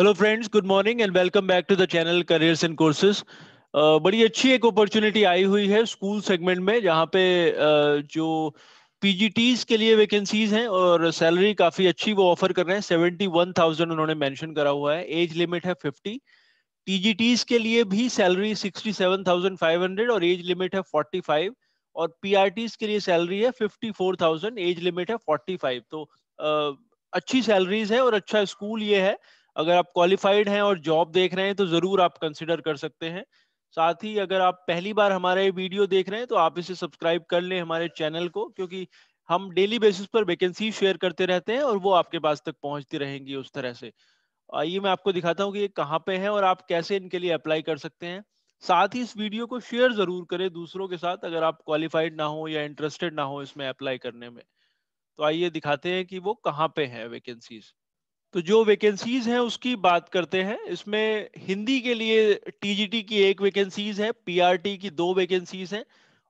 hello friends good morning and welcome back to the channel careers and courses बड़ी अच्छी एक opportunity आई हुई है स्कूल सेगमेंट में जहाँ पे uh, जो पीजीटीज के लिए वैकेंसीज हैं और सैलरी काफी अच्छी वो ऑफर कर रहे हैं सेवेंटी वन थाउजेंड उन्होंने मेंशन करा हुआ है एज लिमिट है फिफ्टी टीजीटीज के लिए भी salary sixty seven thousand five hundred और एज लिमिट है फोर्टी फाइव और पीआरटीज के लिए सैलरी है fifty four thousand age limit है फोर्टी फाइव तो uh, अच्छी सैलरीज है और अच्छा स्कूल ये है अगर आप क्वालिफाइड हैं और जॉब देख रहे हैं तो जरूर आप कंसिडर कर सकते हैं साथ ही अगर आप पहली बार हमारा ये वीडियो देख रहे हैं तो आप इसे सब्सक्राइब कर लें हमारे चैनल को क्योंकि हम डेली बेसिस पर वैकेंसी शेयर करते रहते हैं और वो आपके पास तक पहुंचती रहेंगी उस तरह से आइए मैं आपको दिखाता हूँ कि ये कहाँ पे है और आप कैसे इनके लिए अप्लाई कर सकते हैं साथ ही इस वीडियो को शेयर जरूर करें दूसरों के साथ अगर आप क्वालिफाइड ना हो या इंटरेस्टेड ना हो इसमें अप्लाई करने में तो आइए दिखाते हैं कि वो कहाँ पे है वैकेंसीज तो जो वैकेंसीज हैं उसकी बात करते हैं इसमें हिंदी के लिए टीजीटी की एक वैकेंसीज है पीआरटी की दो वैकेंसीज हैं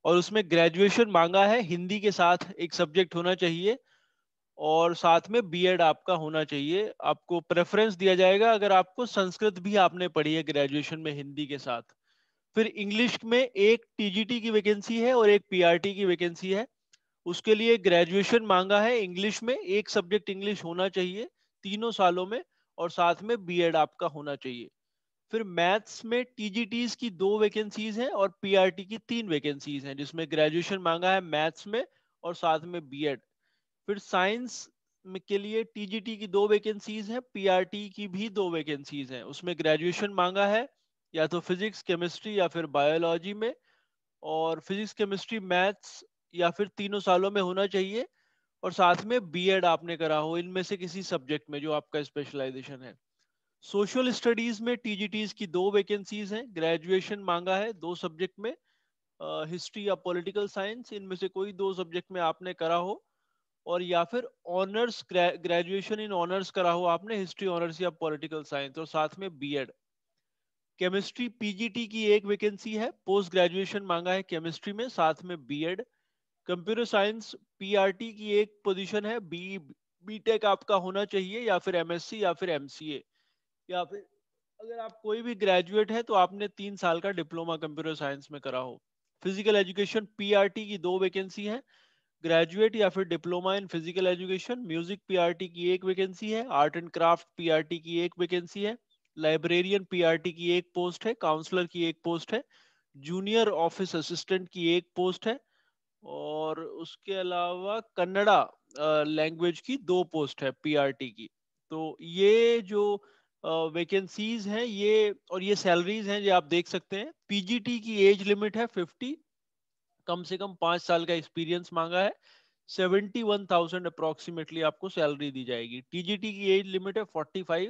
और उसमें ग्रेजुएशन मांगा है हिंदी के साथ एक सब्जेक्ट होना चाहिए और साथ में बीएड आपका होना चाहिए आपको प्रेफरेंस दिया जाएगा अगर आपको संस्कृत भी आपने पढ़ी है ग्रेजुएशन में हिंदी के साथ फिर इंग्लिश में एक टीजीटी की वैकेंसी है और एक पीआरटी की वैकेंसी है उसके लिए ग्रेजुएशन मांगा है इंग्लिश में एक सब्जेक्ट इंग्लिश होना चाहिए तीनों सालों में और साथ में बी आपका होना चाहिए फिर मैथ्स में टीजीटीज की दो वैकेंसीज हैं और पी की तीन वैकेंसीज हैं जिसमें ग्रेजुएशन मांगा है मैथ्स में और साथ में बी फिर साइंस के लिए टी की दो वैकेंसीज हैं पी की भी दो वैकेंसीज हैं उसमें ग्रेजुएशन मांगा है या तो फिजिक्स केमिस्ट्री या फिर बायोलॉजी में और फिजिक्स केमिस्ट्री मैथ्स या फिर तीनों सालों में होना चाहिए और साथ में बीएड आपने करा हो इनमें से किसी सब्जेक्ट में जो आपका स्पेशलाइजेशन है सोशल स्टडीज में टीजीटीज की दो वैकेंसीज हैं ग्रेजुएशन मांगा है दो सब्जेक्ट में हिस्ट्री या पॉलिटिकल साइंस इनमें से कोई दो सब्जेक्ट में आपने करा हो और या फिर ऑनर्स ग्रेजुएशन इन ऑनर्स करा हो आपने हिस्ट्री ऑनर्स या पॉलिटिकल साइंस और साथ में बीएड केमिस्ट्री पीजीटी की एक वैकेंसी है पोस्ट ग्रेजुएशन मांगा है केमिस्ट्री में साथ में बीएड कंप्यूटर साइंस पीआरटी की एक पोजीशन है बी बीटेक आपका होना चाहिए या फिर एमएससी या फिर एमसीए या फिर अगर आप कोई भी ग्रेजुएट है तो आपने तीन साल का डिप्लोमा कंप्यूटर साइंस में करा हो फिजिकल एजुकेशन पीआरटी की दो वैकेंसी है ग्रेजुएट या फिर diploma in physical education music PRT की एक वैकेंसी है आर्ट एंड क्राफ्ट पीआरटी की एक वैकेंसी है लाइब्रेरियन पीआरटी की एक पोस्ट है काउंसलर की एक पोस्ट है जूनियर ऑफिस असिस्टेंट की एक पोस्ट है और उसके अलावा कन्नड़ा लैंग्वेज की दो पोस्ट है पीआरटी की तो ये जो वैकेंसीज हैं ये और ये सैलरीज हैं जो आप देख सकते हैं पीजीटी की एज लिमिट है 50 कम से कम पांच साल का एक्सपीरियंस मांगा है 71,000 अप्रोक्सीमेटली आपको सैलरी दी जाएगी टीजीटी की एज लिमिट है 45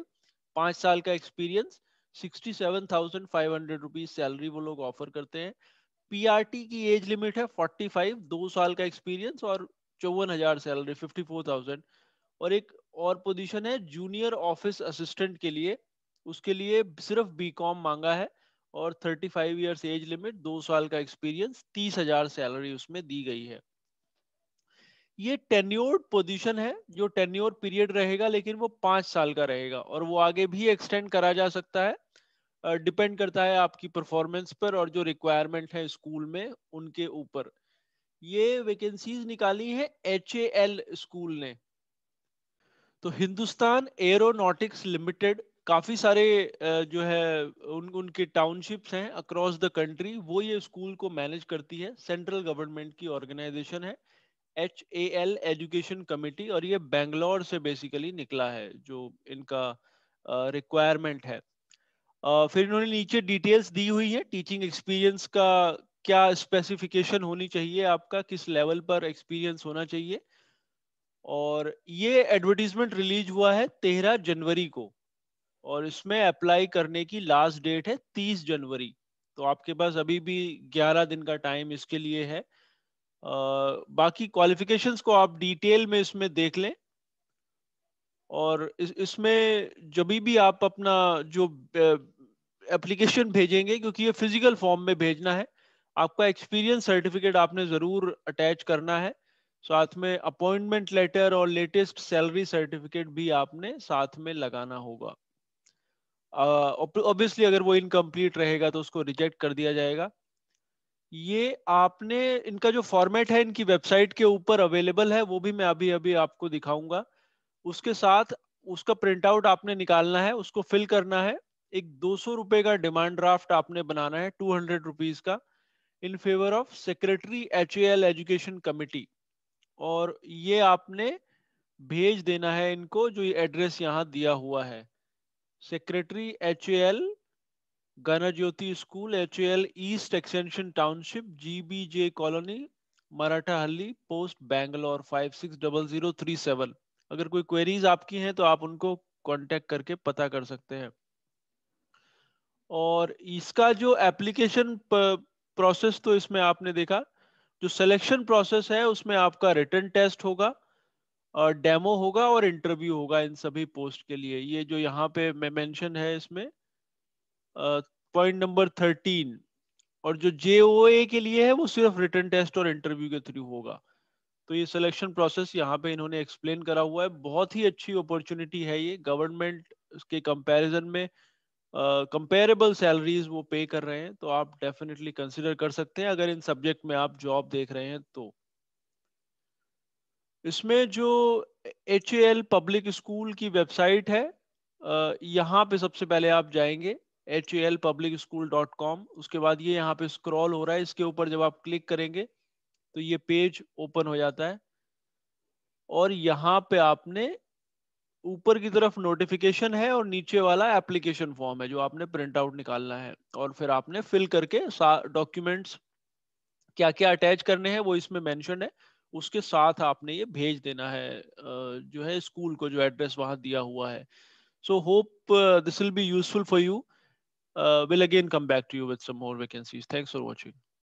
पांच साल का experience sixty seven thousand hundred rupees salary वो लोग ऑफर करते हैं पीआरटी की एज लिमिट है 45 दो साल का एक्सपीरियंस और चौवन हजार सैलरी 54,000 और एक और पोजीशन है जूनियर ऑफिस असिस्टेंट के लिए उसके लिए सिर्फ बी कॉम मांगा है और 35 फाइव ईयर्स एज लिमिट दो साल का एक्सपीरियंस तीस हजार सैलरी उसमें दी गई है ये टेन्योर्ड पोजीशन है जो टेन्योर पीरियड रहेगा लेकिन वो पांच साल का रहेगा और वो आगे भी एक्सटेंड करा जा सकता है डिपेंड uh, करता है आपकी परफॉर्मेंस पर और जो रिक्वायरमेंट है स्कूल में उनके ऊपर ये वैकेंसीज निकाली है एच स्कूल ने तो हिंदुस्तान एरोनॉटिक्स लिमिटेड काफी सारे जो है उन उनके टाउनशिप्स हैं अक्रॉस द कंट्री वो ये स्कूल को मैनेज करती है सेंट्रल गवर्नमेंट की ऑर्गेनाइजेशन है H A L education committee और ये बेंगलोर से बेसिकली निकला है जो इनका रिक्वायरमेंट है फिर इन्होंने नीचे डिटेल्स दी हुई है टीचिंग एक्सपीरियंस का क्या स्पेसिफिकेशन होनी चाहिए आपका किस लेवल पर एक्सपीरियंस होना चाहिए और ये एडवर्टीजमेंट रिलीज हुआ है तेरह जनवरी को और इसमें अप्लाई करने की लास्ट डेट है तीस जनवरी तो आपके पास अभी भी ग्यारह दिन का टाइम इसके लिए है आ, बाकी क्वालिफिकेशंस को आप डिटेल में इसमें देख लें और इस, इसमें जब भी आप अपना जो एप्लीकेशन भेजेंगे क्योंकि ये फिजिकल फॉर्म में भेजना है आपका एक्सपीरियंस सर्टिफिकेट आपने ज़रूर अटैच करना है साथ में अपॉइंटमेंट लेटर और लेटेस्ट सैलरी सर्टिफिकेट भी आपने साथ में लगाना होगा ऑब्वियसली uh, अगर वो इनकम्प्लीट रहेगा तो उसको रिजेक्ट कर दिया जाएगा ये आपने इनका जो फॉर्मेट है इनकी वेबसाइट के ऊपर अवेलेबल है वो भी मैं अभी अभी आपको दिखाऊंगा उसके साथ उसका प्रिंट आउट आपने निकालना है उसको फिल करना है एक दो सौ रुपए का डिमांड ड्राफ्ट आपने बनाना है टू हंड्रेड रुपीज का in favour of secretary H education committee और ये आपने भेज देना है इनको जो ये एड्रेस यहाँ दिया हुआ है secretary H A L Jyoti school H L east extension township G B J colony Marathahalli post Bangalore five six double zero three seven अगर कोई क्वेरीज आपकी हैं तो आप उनको कांटेक्ट करके पता कर सकते हैं और इसका जो एप्लीकेशन प्रोसेस तो इसमें आपने देखा जो सिलेक्शन प्रोसेस है उसमें आपका रिटर्न टेस्ट होगा और डेमो होगा और इंटरव्यू होगा इन सभी पोस्ट के लिए ये जो यहाँ पे मैं मेंशन है इसमें पॉइंट नंबर थर्टीन और जो जे के लिए है वो सिर्फ रिटर्न टेस्ट और इंटरव्यू के थ्रू होगा तो ये सिलेक्शन प्रोसेस यहाँ पे इन्होंने एक्सप्लेन करा हुआ है बहुत ही अच्छी अपॉर्चुनिटी है ये गवर्नमेंट के कंपैरिजन में कंपेरेबल uh, सैलरीज वो पे कर रहे हैं तो आप डेफिनेटली कंसिडर कर सकते हैं अगर इन सब्जेक्ट में आप जॉब देख रहे हैं तो इसमें जो एच एल पब्लिक स्कूल की वेबसाइट है uh, यहाँ पे सबसे पहले आप जाएंगे H A L public school dot com उसके बाद ये यहाँ पे स्क्रॉल हो रहा है इसके ऊपर जब आप क्लिक करेंगे तो ये पेज ओपन हो जाता है और यहाँ पे आपने ऊपर की तरफ नोटिफिकेशन है और नीचे वाला एप्लीकेशन फॉर्म है जो आपने प्रिंट आउट निकालना है और फिर आपने फिल करके डॉक्यूमेंट्स क्या क्या अटैच करने हैं वो इसमें मेंशन है उसके साथ आपने ये भेज देना है जो है स्कूल को जो एड्रेस वहां दिया हुआ है so hope this will be useful for you will again come back to you with some more vacancies thanks for watching